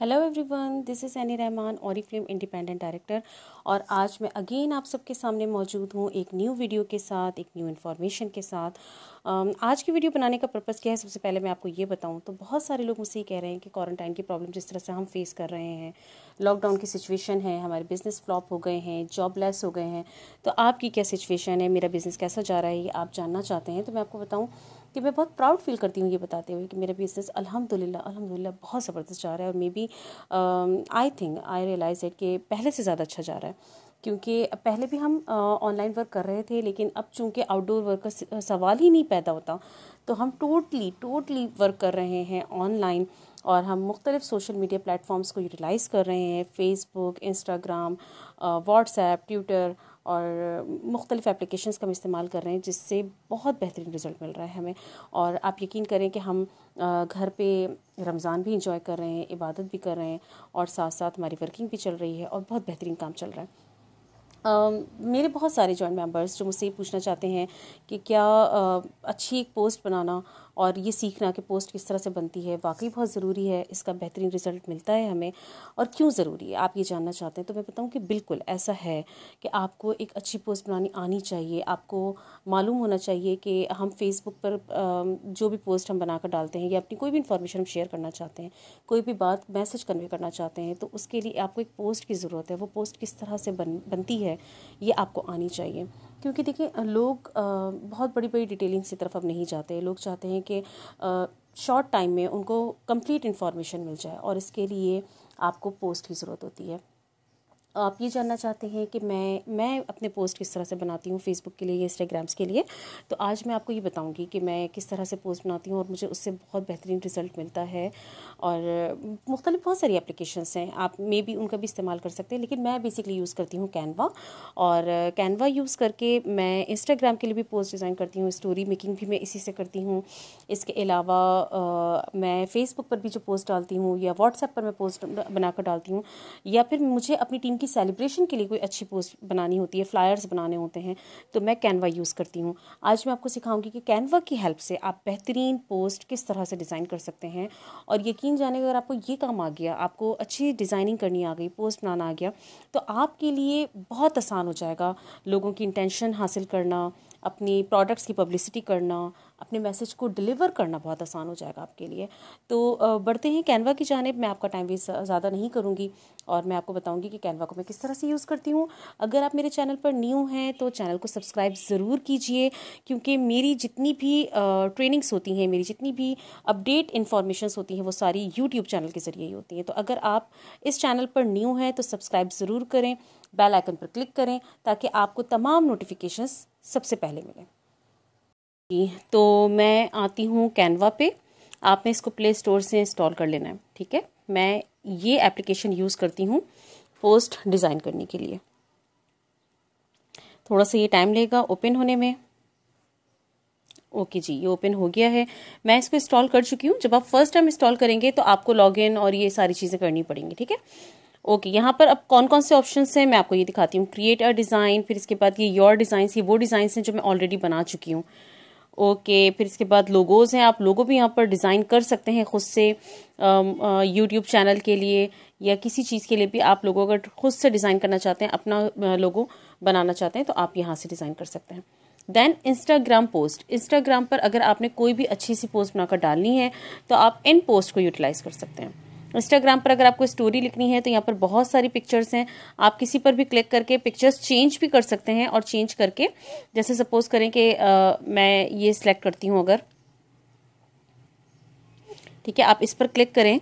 hello everyone this is Annie Rahman औरी film independent director और आज मैं अगेन आप सबके सामने मौजूद हूँ एक न्यू वीडियो के साथ एक न्यू इन्फॉर्मेशन के साथ आज की वीडियो बनाने का पर्पज़ क्या है सबसे पहले मैं आपको ये बताऊँ तो बहुत सारे लोग मुझसे ये कह रहे हैं कि क्वारंटाइन की प्रॉब्लम जिस तरह से हम फेस कर रहे हैं लॉकडाउन की सिचुएशन है हमारे बिज़नेस फ्लॉप हो गए हैं जॉब लेस हो गए हैं तो आपकी क्या सिचुएशन है मेरा बिज़नेस कैसा जा रहा है ये आप जानना चाहते हैं तो मैं आपको बताऊँ कि मैं बहुत प्राउड फील करती हूँ ये बताते हुए कि मेरा बिज़नेस अलहमदिल्ला अलहमदिल्ला बहुत ज़बरदस्त जा रहा है और maybe I think I realise it कि पहले से ज़्यादा अच्छा जा रहा है क्योंकि पहले भी हम ऑनलाइन वर्क कर रहे थे लेकिन अब चूंकि आउटडोर वर्क का सवाल ही नहीं पैदा होता तो हम टोटली टोटली वर्क कर रहे हैं ऑनलाइन और हम मुख्तलिफ सोशल मीडिया प्लेटफॉर्म्स को यूटिलाइज़ कर रहे हैं फेसबुक इंस्टाग्राम व्हाट्सएप ट्विटर और मुख्तलिफ़ एप्लीकेशन का हम इस्तेमाल कर रहे हैं जिससे बहुत बेहतरीन रिज़ल्ट मिल रहा है हमें और आप यकीन करें कि हम घर पे रमज़ान भी इंजॉय कर रहे हैं इबादत भी कर रहे हैं और साथ साथ हमारी वर्किंग भी चल रही है और बहुत बेहतरीन काम चल रहा है Uh, मेरे बहुत सारे जॉइंट मेंबर्स जो मुझसे ये पूछना चाहते हैं कि क्या uh, अच्छी एक पोस्ट बनाना और ये सीखना कि पोस्ट किस तरह से बनती है वाकई बहुत ज़रूरी है इसका बेहतरीन रिजल्ट मिलता है हमें और क्यों ज़रूरी है आप ये जानना चाहते हैं तो मैं बताऊँ कि बिल्कुल ऐसा है कि आपको एक अच्छी पोस्ट बनानी आनी चाहिए आपको मालूम होना चाहिए कि हम फेसबुक पर जो भी पोस्ट हम बनाकर डालते हैं या अपनी कोई भी इन्फॉर्मेशन हम शेयर करना चाहते हैं कोई भी बात मैसेज कन्वे करना चाहते हैं तो उसके लिए आपको एक पोस्ट की ज़रूरत है वो पोस्ट किस तरह से बन बनती है ये आपको आनी चाहिए क्योंकि देखिए लोग बहुत बड़ी बड़ी डिटेलिंग्स की तरफ अब नहीं जाते लोग चाहते हैं कि शॉर्ट टाइम में उनको कंप्लीट इन्फॉर्मेशन मिल जाए और इसके लिए आपको पोस्ट की ज़रूरत होती है आप ये जानना चाहते हैं कि मैं मैं अपने पोस्ट किस तरह से बनाती हूँ फेसबुक के लिए या इंस्टाग्राम्स के लिए तो आज मैं आपको ये बताऊँगी कि मैं किस तरह से पोस्ट बनाती हूँ और मुझे उससे बहुत बेहतरीन रिजल्ट मिलता है और मुख्तलिफ बहुत सारी एप्लीकेशंस हैं आप मे बी उनका भी इस्तेमाल कर सकते हैं लेकिन मैं बेसिकली यूज़ करती हूँ कैनवा और कैनवा यूज़ करके मैं इंस्टाग्राम के लिए भी पोस्ट डिज़ाइन करती हूँ स्टोरी मेकिंग भी मैं इसी से करती हूँ इसके अलावा मैं फ़ेसबुक पर भी जो पोस्ट डालती हूँ या व्हाट्सएप पर मैं पोस्ट बनाकर डालती हूँ या फिर मुझे अपनी टीम की सेलिब्रेशन के लिए कोई अच्छी पोस्ट बनानी होती है फ्लायर्स बनाने होते हैं तो मैं कैनवा यूज़ करती हूँ आज मैं आपको सिखाऊंगी कि कैनवा की हेल्प से आप बेहतरीन पोस्ट किस तरह से डिज़ाइन कर सकते हैं और यकीन जाने अगर आपको ये काम आ गया आपको अच्छी डिज़ाइनिंग करनी आ गई पोस्ट बनाना आ गया तो आपके लिए बहुत आसान हो जाएगा लोगों की इंटेंशन हासिल करना अपनी प्रोडक्ट्स की पब्लिसिटी करना अपने मैसेज को डिलीवर करना बहुत आसान हो जाएगा आपके लिए तो बढ़ते हैं कैनवा की जानब मैं आपका टाइम वेस्ट ज़्यादा नहीं करूँगी और मैं आपको बताऊँगी कि कैनवा को मैं किस तरह से यूज़ करती हूँ अगर आप मेरे चैनल पर न्यू हैं तो चैनल को सब्सक्राइब ज़रूर कीजिए क्योंकि मेरी जितनी भी ट्रेनिंग्स होती हैं मेरी जितनी भी अपडेट इन्फॉर्मेशन होती हैं वो सारी यूट्यूब चैनल के ज़रिए ही होती हैं तो अगर आप इस चैनल पर न्यू हैं तो सब्सक्राइब ज़रूर करें बेल आइकन पर क्लिक करें ताकि आपको तमाम नोटिफिकेशंस सबसे पहले मिलें जी तो मैं आती हूँ कैनवा पे आपने इसको प्ले स्टोर से इंस्टॉल कर लेना है ठीक है मैं ये एप्लीकेशन यूज़ करती हूँ पोस्ट डिज़ाइन करने के लिए थोड़ा सा ये टाइम लेगा ओपन होने में ओके जी ये ओपन हो गया है मैं इसको इंस्टॉल कर चुकी हूँ जब आप फर्स्ट टाइम इंस्टॉल करेंगे तो आपको लॉगिन और ये सारी चीज़ें करनी पड़ेंगी ठीक है ओके यहाँ पर अब कौन कौन से ऑप्शन हैं मैं आपको ये दिखाती हूँ क्रिएट अ डिज़ाइन फिर इसके बाद ये योर डिज़ाइन ये वो डिज़ाइन हैं जो मैं ऑलरेडी बना चुकी हूँ ओके फिर इसके बाद लोगोज़ हैं आप लोगो भी यहाँ पर डिज़ाइन कर सकते हैं ख़ुद से यूट्यूब चैनल के लिए या किसी चीज़ के लिए भी आप लोगों अगर खुद से डिज़ाइन करना चाहते हैं अपना लोगो बनाना चाहते हैं तो आप यहाँ से डिज़ाइन कर सकते हैं देन इंस्टाग्राम पोस्ट इंस्टाग्राम पर अगर आपने कोई भी अच्छी सी पोस्ट बनाकर डालनी है तो आप इन पोस्ट को यूटिलाइज़ कर सकते हैं इंस्टाग्राम पर अगर आपको स्टोरी लिखनी है तो यहाँ पर बहुत सारी पिक्चर्स हैं आप किसी पर भी क्लिक करके पिक्चर्स चेंज भी कर सकते हैं और चेंज करके जैसे सपोज करें कि मैं ये सिलेक्ट करती हूँ अगर ठीक है आप इस पर क्लिक करें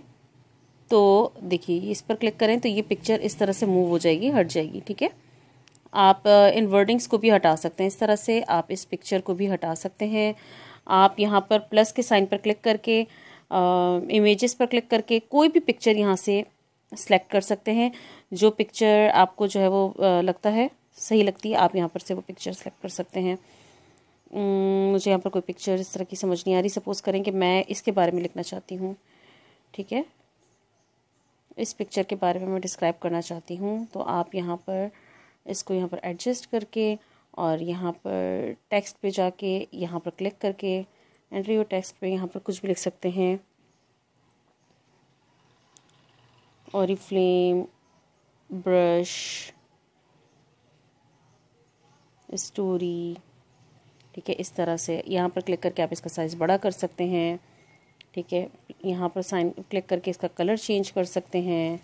तो देखिए इस पर क्लिक करें तो ये पिक्चर इस तरह से मूव हो जाएगी हट जाएगी ठीक है आप इन वर्डिंग्स को भी हटा सकते हैं इस तरह से आप इस पिक्चर को भी हटा सकते हैं आप यहाँ पर प्लस के साइन पर क्लिक करके इमेजेस पर क्लिक करके कोई भी पिक्चर यहाँ से सेलेक्ट कर सकते हैं जो पिक्चर आपको जो है वो लगता है सही लगती है आप यहाँ पर से वो पिक्चर सेलेक्ट कर सकते हैं मुझे यहाँ पर कोई पिक्चर इस तरह की समझ नहीं आ रही सपोज़ करें कि मैं इसके बारे में लिखना चाहती हूँ ठीक है इस पिक्चर के बारे में मैं डिस्क्राइब करना चाहती हूँ तो आप यहाँ पर इसको यहाँ पर एडजस्ट करके और यहाँ पर टेक्स्ट पे जाके यहाँ पर क्लिक करके एंट्री और टेक्स्ट पे यहाँ पर कुछ भी लिख सकते हैं और फ्लेम ब्रश स्टोरी ठीक है इस तरह से यहाँ पर क्लिक करके आप इसका साइज़ बड़ा कर सकते हैं ठीक है यहाँ पर साइन क्लिक करके इसका कलर चेंज कर सकते हैं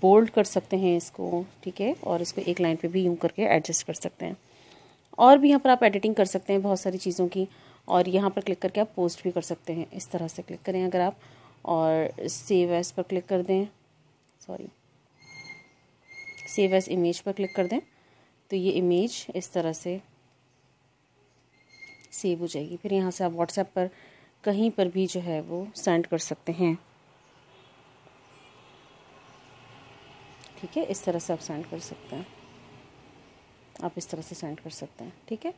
बोल्ड कर सकते हैं इसको ठीक है और इसको एक लाइन पे भी यूं करके एडजस्ट कर सकते हैं और भी यहाँ पर आप एडिटिंग कर सकते हैं बहुत सारी चीज़ों की और यहाँ पर क्लिक करके आप पोस्ट भी कर सकते हैं इस तरह से क्लिक करें अगर आप और सेव एस पर क्लिक कर दें सॉरी सेव एस इमेज पर क्लिक कर दें तो ये इमेज इस तरह से सेव हो जाएगी फिर यहाँ से आप व्हाट्सएप पर कहीं पर भी जो है वो सेंड कर सकते हैं ठीक है इस तरह से आप सेंड कर सकते हैं आप इस तरह से सेंड कर सकते हैं ठीक है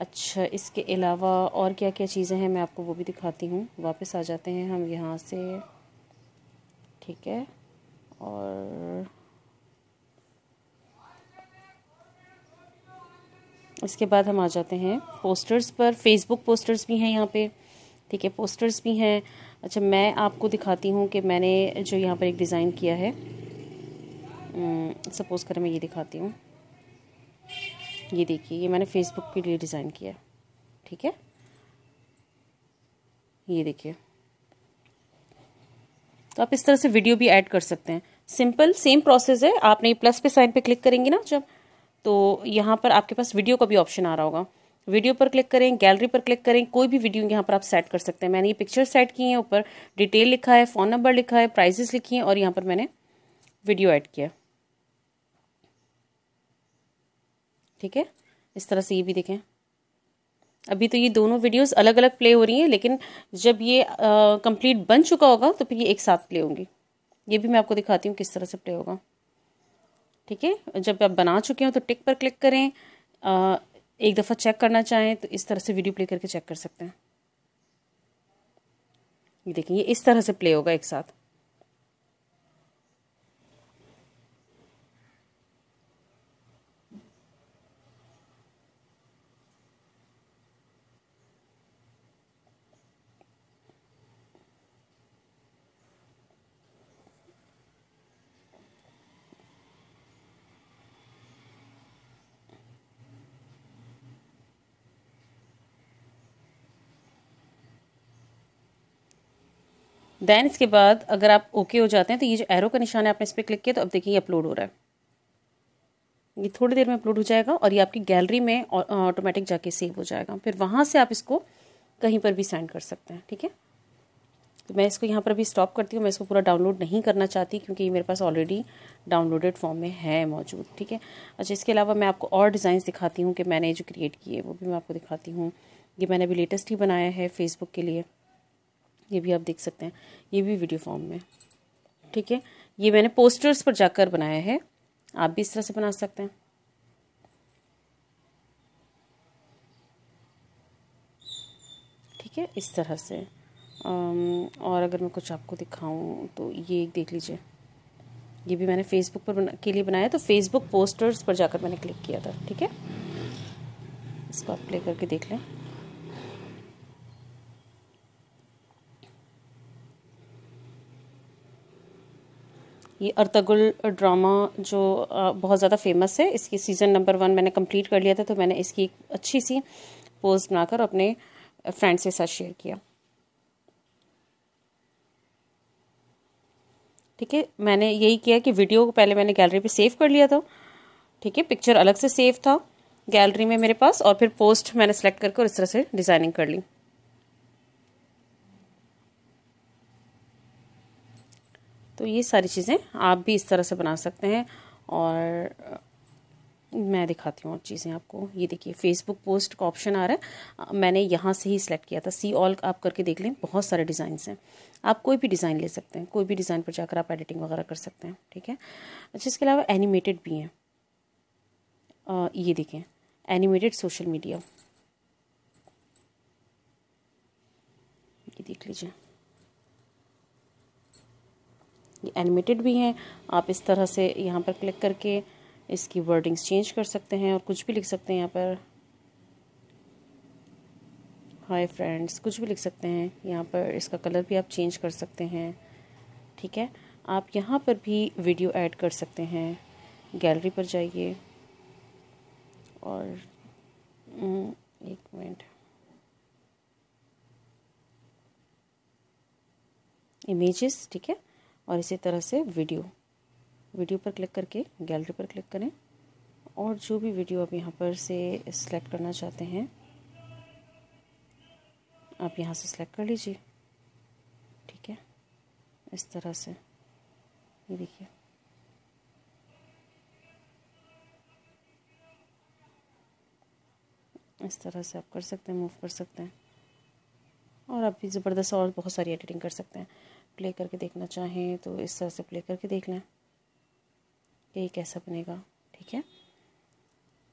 अच्छा इसके अलावा और क्या क्या चीज़ें हैं मैं आपको वो भी दिखाती हूँ वापस आ जाते हैं हम यहाँ से ठीक है और इसके बाद हम आ जाते हैं पोस्टर्स पर फेसबुक पोस्टर्स भी हैं यहाँ पे ठीक है पोस्टर्स भी हैं अच्छा मैं आपको दिखाती हूँ कि मैंने जो यहाँ पर एक डिज़ाइन किया है सपोज़ करें मैं ये दिखाती हूँ ये देखिए ये मैंने फेसबुक के लिए डिज़ाइन किया है ठीक है ये देखिए तो आप इस तरह से वीडियो भी ऐड कर सकते हैं सिंपल सेम प्रोसेस है आपने प्लस पे साइन पे क्लिक करेंगे ना जब तो यहाँ पर आपके पास वीडियो का भी ऑप्शन आ रहा होगा वीडियो पर क्लिक करें गैलरी पर क्लिक करें कोई भी वीडियो यहाँ पर आप सेट कर सकते हैं मैंने ये पिक्चर सेट की है ऊपर डिटेल लिखा है फ़ोन नंबर लिखा है प्राइजेस लिखी हैं और यहाँ पर मैंने वीडियो ऐड किया ठीक है इस तरह से ये भी देखें अभी तो ये दोनों वीडियोस अलग अलग प्ले हो रही हैं लेकिन जब ये कंप्लीट बन चुका होगा तो फिर ये एक साथ प्ले होंगी ये भी मैं आपको दिखाती हूँ किस तरह से प्ले होगा ठीक है जब आप बना चुके हो तो टिक पर क्लिक करें आ, एक दफ़ा चेक करना चाहें तो इस तरह से वीडियो प्ले करके चेक कर सकते हैं ये देखिए ये इस तरह से प्ले होगा एक साथ देन इसके बाद अगर आप ओके हो जाते हैं तो ये जो एरो का निशान है आपने इस पर क्लिक किया तो अब देखिए ये अपलोड हो रहा है ये थोड़ी देर में अपलोड हो जाएगा और ये आपकी गैलरी में ऑटोमेटिक जाके सेव हो जाएगा फिर वहाँ से आप इसको कहीं पर भी सेंड कर सकते हैं ठीक है तो मैं इसको यहाँ पर भी स्टॉप करती हूँ मैं इसको पूरा डाउनलोड नहीं करना चाहती क्योंकि ये मेरे पास ऑलरेडी डाउनलोडेड फॉर्म में है मौजूद ठीक है अच्छा इसके अलावा मैं आपको और डिज़ाइंस दिखाती हूँ कि मैंने जो क्रिएट किए वो भी मैं आपको दिखाती हूँ ये मैंने अभी लेटेस्ट ही बनाया है फेसबुक के लिए ये भी आप देख सकते हैं ये भी वीडियो फॉर्म में ठीक है ये मैंने पोस्टर्स पर जाकर बनाया है आप भी इस तरह से बना सकते हैं ठीक है इस तरह से और अगर मैं कुछ आपको दिखाऊं तो ये एक देख लीजिए ये भी मैंने फेसबुक पर बना के लिए बनाया तो फेसबुक पोस्टर्स पर जाकर मैंने क्लिक किया था ठीक है इसको आप प्ले करके देख लें ये अर्तगुल ड्रामा जो बहुत ज़्यादा फेमस है इसकी सीज़न नंबर वन मैंने कंप्लीट कर लिया था तो मैंने इसकी एक अच्छी सी पोस्ट बनाकर अपने फ्रेंड से साथ शेयर किया ठीक है मैंने यही किया कि वीडियो को पहले मैंने गैलरी पे सेव कर लिया था ठीक है पिक्चर अलग से सेव था गैलरी में मेरे पास और फिर पोस्ट मैंने सेलेक्ट करके और इस तरह से डिज़ाइनिंग कर ली तो ये सारी चीज़ें आप भी इस तरह से बना सकते हैं और मैं दिखाती हूँ और चीज़ें आपको ये देखिए फेसबुक पोस्ट का ऑप्शन आ रहा है मैंने यहाँ से ही सिलेक्ट किया था सी ऑल आप करके देख लें बहुत सारे डिज़ाइन हैं आप कोई भी डिज़ाइन ले सकते हैं कोई भी डिज़ाइन पर जाकर आप एडिटिंग वगैरह कर सकते हैं ठीक है अच्छा इसके अलावा एनिमेटेड भी हैं ये देखें एनिमेटेड सोशल मीडिया ये देख लीजिए एनिमेटेड भी हैं आप इस तरह से यहाँ पर क्लिक करके इसकी वर्डिंग्स चेंज कर सकते हैं और कुछ भी लिख सकते हैं यहाँ पर हाय फ्रेंड्स कुछ भी लिख सकते हैं यहाँ पर इसका कलर भी आप चेंज कर सकते हैं ठीक है आप यहाँ पर भी वीडियो ऐड कर सकते हैं गैलरी पर जाइए और हम्म, एक मिनट इमेजेस ठीक है और इसी तरह से वीडियो वीडियो पर क्लिक करके गैलरी पर क्लिक करें और जो भी वीडियो आप यहाँ पर से सिलेक्ट करना चाहते हैं आप यहाँ से सिलेक्ट कर लीजिए ठीक है इस तरह से ये देखिए इस तरह से आप कर सकते हैं मूव कर सकते हैं और आप भी ज़बरदस्त और बहुत सारी एडिटिंग कर सकते हैं प्ले करके देखना चाहें तो इस तरह से प्ले करके देख लें ये कैसा बनेगा ठीक है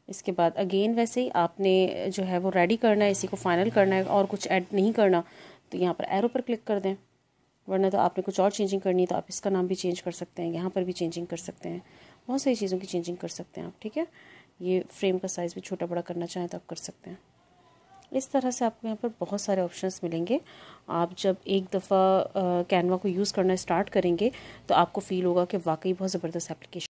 इसके बाद अगेन वैसे ही आपने जो है वो रेडी करना है इसी को फाइनल करना है और कुछ ऐड नहीं करना तो यहाँ पर एरो पर क्लिक कर दें वरना तो आपने कुछ और चेंजिंग करनी है तो आप इसका नाम भी चेंज कर सकते हैं यहाँ पर भी चेंजिंग कर सकते हैं बहुत सारी चीज़ों की चेंजिंग कर सकते हैं आप ठीक है ये फ्रेम का साइज़ भी छोटा बड़ा करना चाहें तो आप कर सकते हैं इस तरह से आपको यहाँ पर बहुत सारे ऑप्शंस मिलेंगे आप जब एक दफ़ा कैनवा को यूज़ करना स्टार्ट करेंगे तो आपको फ़ील होगा कि वाकई बहुत ज़बरदस्त एप्लीकेशन